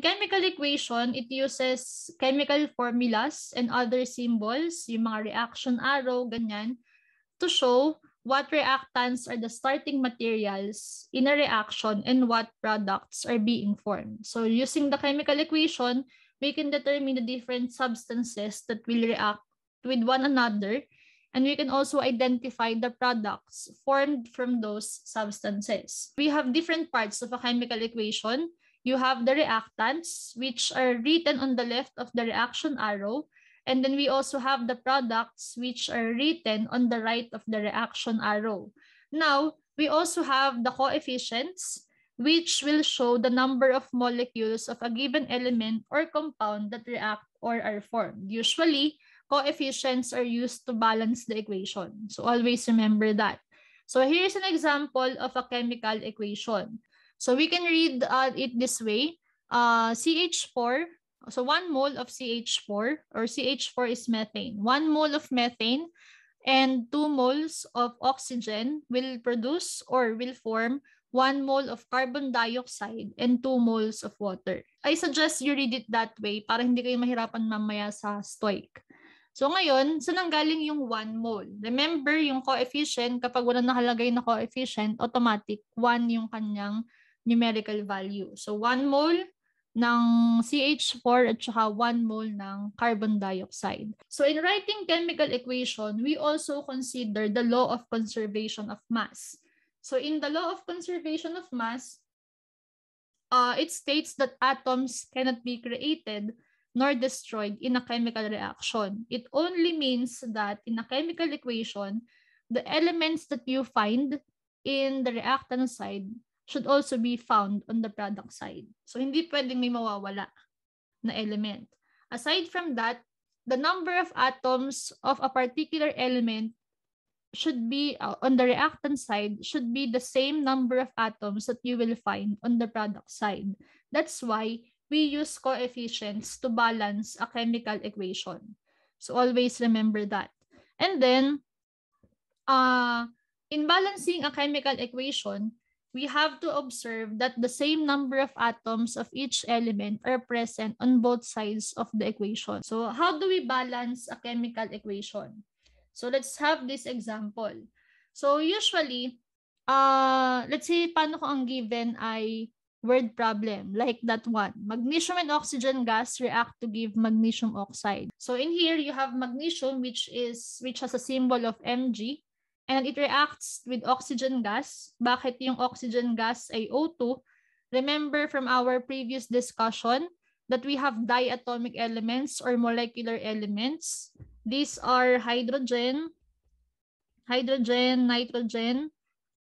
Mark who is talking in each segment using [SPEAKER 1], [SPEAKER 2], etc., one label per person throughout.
[SPEAKER 1] chemical equation, it uses chemical formulas and other symbols, yung mga reaction arrow, ganyan, to show what reactants are the starting materials in a reaction and what products are being formed. So using the chemical equation, we can determine the different substances that will react with one another and we can also identify the products formed from those substances. We have different parts of a chemical equation you have the reactants, which are written on the left of the reaction arrow. And then we also have the products, which are written on the right of the reaction arrow. Now, we also have the coefficients, which will show the number of molecules of a given element or compound that react or are formed. Usually, coefficients are used to balance the equation. So always remember that. So here's an example of a chemical equation. So we can read uh, it this way. Uh, CH4, so one mole of CH4 or CH4 is methane. One mole of methane and two moles of oxygen will produce or will form one mole of carbon dioxide and two moles of water. I suggest you read it that way para hindi kayo mahirapan mamaya sa stoic. So ngayon, saan ang galing yung 1 mole? Remember, yung coefficient, kapag wala nakalagay na coefficient, automatic, 1 yung kanyang numerical value. So, 1 mole ng CH4 at saka 1 mole ng carbon dioxide. So in writing chemical equation, we also consider the law of conservation of mass. So in the law of conservation of mass, uh, it states that atoms cannot be created nor destroyed in a chemical reaction. It only means that in a chemical equation, the elements that you find in the reactant side should also be found on the product side. So, hindi pwedeng may mawawala na element. Aside from that, the number of atoms of a particular element should be, uh, on the reactant side, should be the same number of atoms that you will find on the product side. That's why we use coefficients to balance a chemical equation. So always remember that. And then, uh, in balancing a chemical equation, we have to observe that the same number of atoms of each element are present on both sides of the equation. So how do we balance a chemical equation? So let's have this example. So usually, uh, let's say paano ko ang given ay word problem like that one. Magnesium and oxygen gas react to give magnesium oxide. So in here you have magnesium which is which has a symbol of Mg and it reacts with oxygen gas. Bakit yung oxygen gas ay O2? Remember from our previous discussion that we have diatomic elements or molecular elements. These are hydrogen, hydrogen, nitrogen,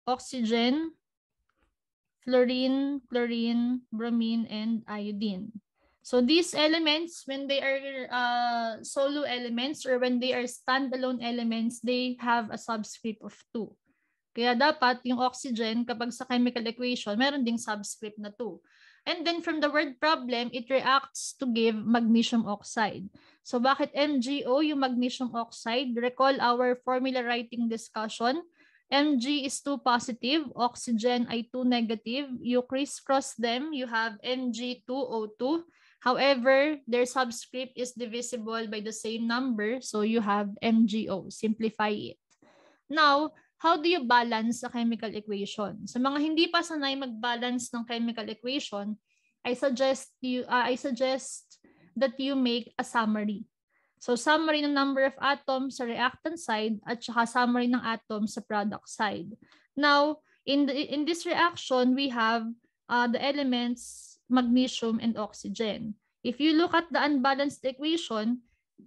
[SPEAKER 1] oxygen, fluorine, chlorine, bromine, and iodine. So these elements, when they are uh, solo elements or when they are standalone elements, they have a subscript of 2. Kaya dapat yung oxygen, kapag sa chemical equation, meron ding subscript na 2. And then from the word problem, it reacts to give magnesium oxide. So bakit MgO yung magnesium oxide? Recall our formula writing discussion. Mg is 2 positive, oxygen ay 2 negative. You criss-cross them, you have Mg2O2 However, their subscript is divisible by the same number, so you have MgO. Simplify it. Now, how do you balance a chemical equation? Sa mga hindi pa sanay mag-balance ng chemical equation, I suggest you uh, I suggest that you make a summary. So summary ng number of atoms sa reactant side at saka summary ng atoms sa product side. Now, in the, in this reaction, we have uh, the elements magnesium, and oxygen. If you look at the unbalanced equation,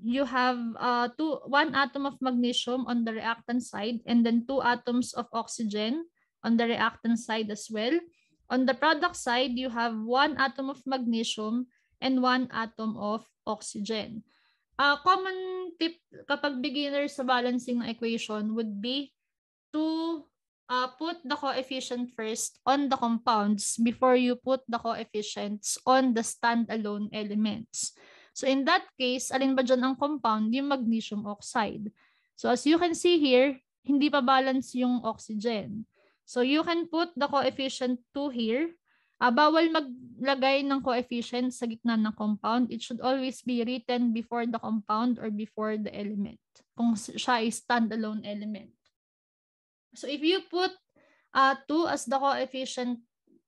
[SPEAKER 1] you have uh, two, one atom of magnesium on the reactant side and then two atoms of oxygen on the reactant side as well. On the product side, you have one atom of magnesium and one atom of oxygen. A uh, common tip kapag beginner sa balancing ng equation would be to uh, put the coefficient first on the compounds before you put the coefficients on the standalone elements. So in that case, alin ba dyan ang compound? Yung magnesium oxide. So as you can see here, hindi pa balance yung oxygen. So you can put the coefficient 2 here. Uh, bawal maglagay ng coefficient sa gitna ng compound. It should always be written before the compound or before the element. Kung siya ay standalone element. So if you put uh, 2 as the coefficient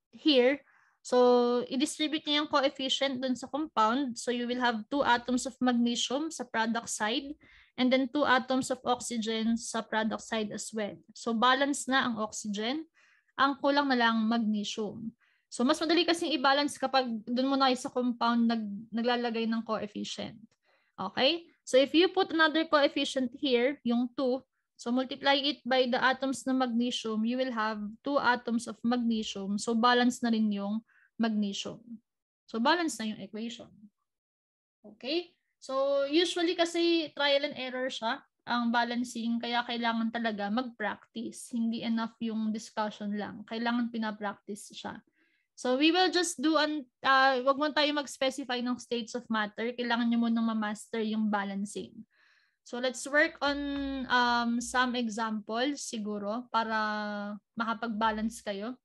[SPEAKER 1] here, so i-distribute niyo yung coefficient dun sa compound. So you will have 2 atoms of magnesium sa product side and then 2 atoms of oxygen sa product side as well. So balance na ang oxygen. Ang kulang na lang magnesium. So mas madali kasi i-balance kapag doon mo na sa compound nag, naglalagay ng coefficient. Okay? So if you put another coefficient here, yung 2, So multiply it by the atoms ng magnesium, you will have two atoms of magnesium. So balance na rin yung magnesium. So balance na yung equation. Okay? So usually kasi trial and error siya ang balancing kaya kailangan talaga mag-practice. Hindi enough yung discussion lang. Kailangan pina-practice siya. So we will just do an uh, wag muna tayo mag-specify ng states of matter. Kailangan niyo muna ma-master yung balancing. So let's work on um, some examples siguro para makapag-balance kayo.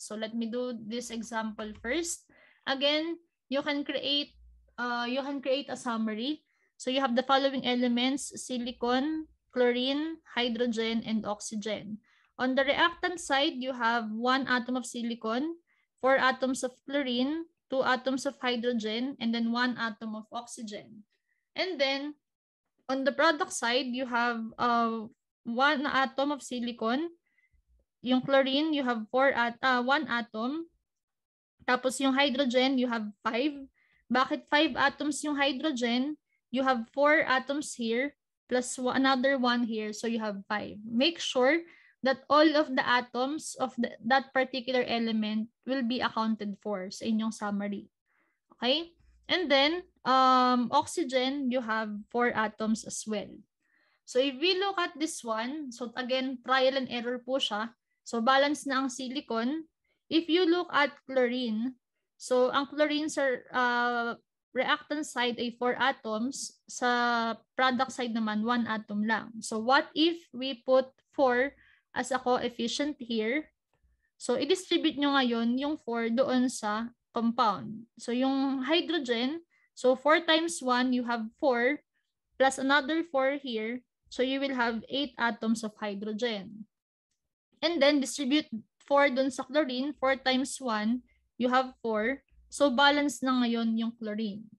[SPEAKER 1] So let me do this example first. Again, you can create uh, you can create a summary. So you have the following elements, silicon, chlorine, hydrogen, and oxygen. On the reactant side, you have one atom of silicon, four atoms of chlorine, two atoms of hydrogen, and then one atom of oxygen. And then on the product side, you have uh, one atom of silicon. Yung chlorine, you have four at uh, one atom. Tapos yung hydrogen, you have five. Bakit five atoms yung hydrogen? You have four atoms here plus another one here. So you have five. Make sure that all of the atoms of the, that particular element will be accounted for sa inyong summary. Okay? And then, um, oxygen, you have four atoms as well. So if we look at this one, so again, trial and error po siya. So balance na ang silicon. If you look at chlorine, so ang chlorine sa uh, reactant side ay four atoms, sa product side naman one atom lang. So what if we put four as a coefficient here? So i-distribute nyo ngayon yung four doon sa compound. So yung hydrogen, so 4 times 1, you have 4 plus another 4 here. So you will have 8 atoms of hydrogen. And then distribute 4 dun sa chlorine. 4 times 1, you have 4. So balance na ngayon yung chlorine.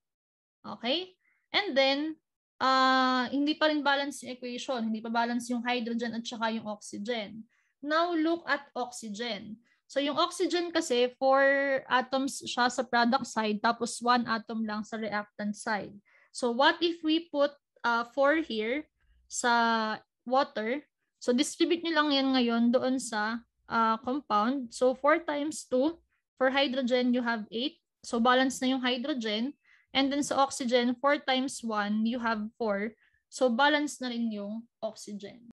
[SPEAKER 1] Okay? And then, uh, hindi pa rin balance yung equation. Hindi pa balance yung hydrogen at saka yung oxygen. Now, look at oxygen. So yung oxygen kasi, four atoms siya sa product side tapos one atom lang sa reactant side. So what if we put uh, four here sa water? So distribute nyo lang yan ngayon doon sa uh, compound. So 4 times 2, for hydrogen you have 8. So balance na yung hydrogen. And then sa oxygen, 4 times 1, you have 4. So balance na rin yung oxygen.